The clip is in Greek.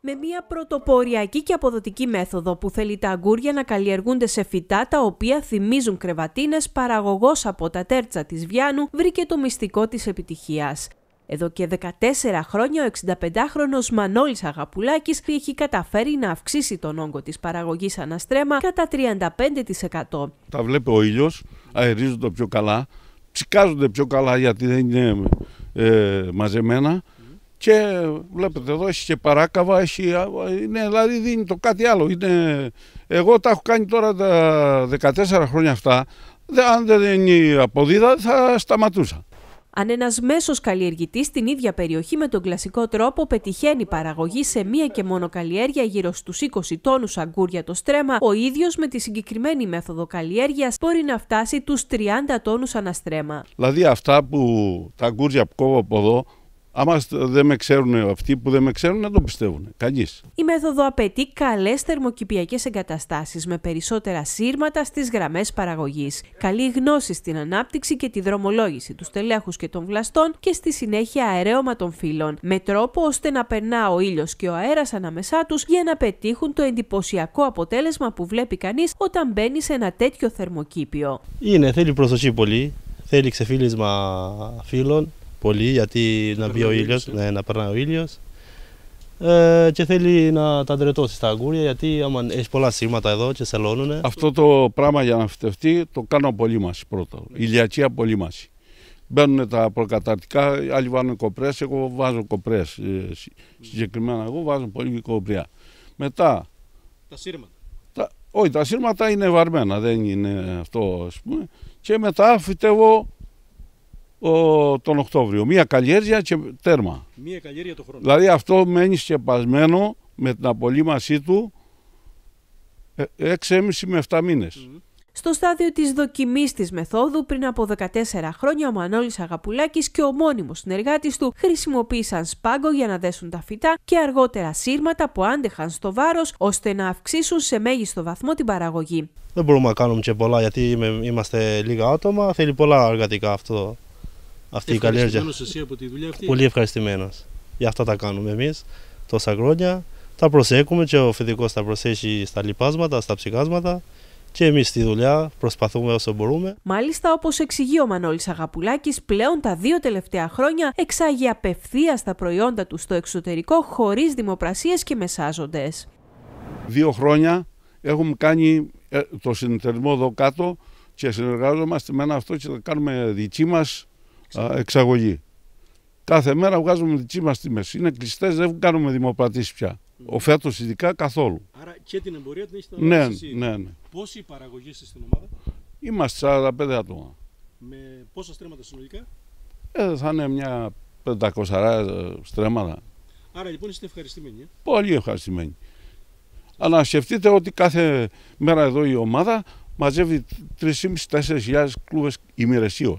Με μια πρωτοποριακή και αποδοτική μέθοδο που θέλει τα αγκούρια να καλλιεργούνται σε φυτά τα οποία θυμίζουν κρεβατίνες, παραγωγός από τα τέρτσα της Βιάνου βρήκε το μυστικό της επιτυχίας. Εδώ και 14 χρόνια ο 65χρονος Μανώλης Αγαπουλάκης έχει καταφέρει να αυξήσει τον όγκο της παραγωγής αναστρέμα κατά 35%. Τα βλέπει ο ήλιος, αερίζονται πιο καλά, ψικάζονται πιο καλά γιατί δεν είναι ε, μαζεμένα και βλέπετε εδώ έχεις και παράκαβα, έχει, είναι, δηλαδή δίνει το κάτι άλλο. Είναι, εγώ τα έχω κάνει τώρα τα 14 χρόνια αυτά. Αν δεν είναι αποδίδα θα σταματούσα. Αν ένας μέσος καλλιεργητής στην ίδια περιοχή με τον κλασικό τρόπο πετυχαίνει παραγωγή σε μία και μόνο καλλιέργεια γύρω στους 20 τόνους αγκούρια το στρέμα, ο ίδιος με τη συγκεκριμένη μέθοδο καλλιέργειας μπορεί να φτάσει τους 30 τόνου αναστρέμα. Δηλαδή αυτά που τα αγκούρια που κόβω από εδώ Άμα δεν με ξέρουν αυτοί που δεν με ξέρουν, να το πιστεύουν. Κανείς. Η μέθοδο απαιτεί καλές θερμοκηπιακές εγκαταστάσεις με περισσότερα σύρματα στις γραμμές παραγωγής. Καλή γνώση στην ανάπτυξη και τη δρομολόγηση, τους τελέχους και των βλαστών και στη συνέχεια αερέωμα των φύλων. Με τρόπο ώστε να περνά ο ήλιος και ο αέρας ανάμεσά τους για να πετύχουν το εντυπωσιακό αποτέλεσμα που βλέπει κανείς όταν μπαίνει σε ένα τέτοιο θερμοκήπιο. Είναι, θέλει προσοχή πολύ. Θέλει ξεφύλισμα φύλων πολύ γιατί να, να μπει ο ήλιο, ε. ναι, να περνάει ο ήλιος. Ε, και θέλει να τα ντρετώσει στα αγκούρια γιατί άμα έχει πολλά σήματα εδώ και σελώνουν. Αυτό το πράγμα για να φυτευτεί το κάνω πολύ απολύμαση πρώτα. Ηλιακή απολύμαση. Μπαίνουν τα προκαταρτικά, άλλοι βάζουν κοπρές. Εγώ βάζω κοπρές. Ε, συγκεκριμένα, εγώ βάζω πολύ κοπριά. Μετά. Τα σύρματα. όχι, τα σύρματα είναι βαρμένα, δεν είναι αυτό ας πούμε. Και μετά φυτεύω ο, τον Οκτώβριο. Μία καλλιέργεια και τέρμα. Μία καλλιέργεια το χρόνο. Δηλαδή αυτό μένει σκεπασμένο με την απολύμασή του 6,5 ε, με 7 μήνες. Mm -hmm. Στο στάδιο της δοκιμής της μεθόδου, πριν από 14 χρόνια, ο Μανώλης Αγαπουλάκης και ο μόνιμος συνεργάτης του χρησιμοποίησαν σπάγκο για να δέσουν τα φυτά και αργότερα σύρματα που άντεχαν στο βάρος, ώστε να αυξήσουν σε μέγιστο βαθμό την παραγωγή. Δεν μπορούμε να κάνουμε και πολλά, γιατί είμαστε λίγα άτομα, θέλει πολλά εργατικά αυτό αυτή η καλλιέργεια. Εσύ από τη δουλειά αυτή. Πολύ ευχαριστημένος. Γι' αυτά τα κάνουμε εμείς τόσα χρόνια. Τα προσέχουμε και ο φοιτητικός τα προσέχει στα λοιπάσματα, στα ψυχάσματα και εμείς στη δουλειά προσπαθούμε όσο μπορούμε. Μάλιστα, όπως εξηγεί ο Μανώλης Αγαπουλάκης, πλέον τα δύο τελευταία χρόνια εξάγει απευθεία τα προϊόντα του στο εξωτερικό χωρίς δημοπρασίες και μεσάζοντες. Δύο χρόνια έχουμε κάνει ε, το συνεταιρισμό εδώ κάτω και συνεργάζομαστε με ένα αυτό και κάνουμε δική μας εξαγωγή. Κάθε μέρα βγάζουμε τη δική στη μέση. Είναι κλειστές, δεν κάνουμε δημοπρατήσεις πια. Ο φέτο ειδικά καθόλου. Άρα και την εμπορία την έχετε ναι, εσύ. ναι, ναι. Πόσοι παραγωγή είστε στην ομάδα, Είμαστε 45 άτομα. Με πόσα στρέμματα συνολικά, ε, θα είναι μια 500 ε, στρέμματα. Άρα λοιπόν είστε ευχαριστημένοι. Ε? Πολύ ευχαριστημένοι. Αλλά σκεφτείτε ότι κάθε μέρα εδώ η ομάδα μαζεύει 3.500-4.000 κλούβε ημερεσίω.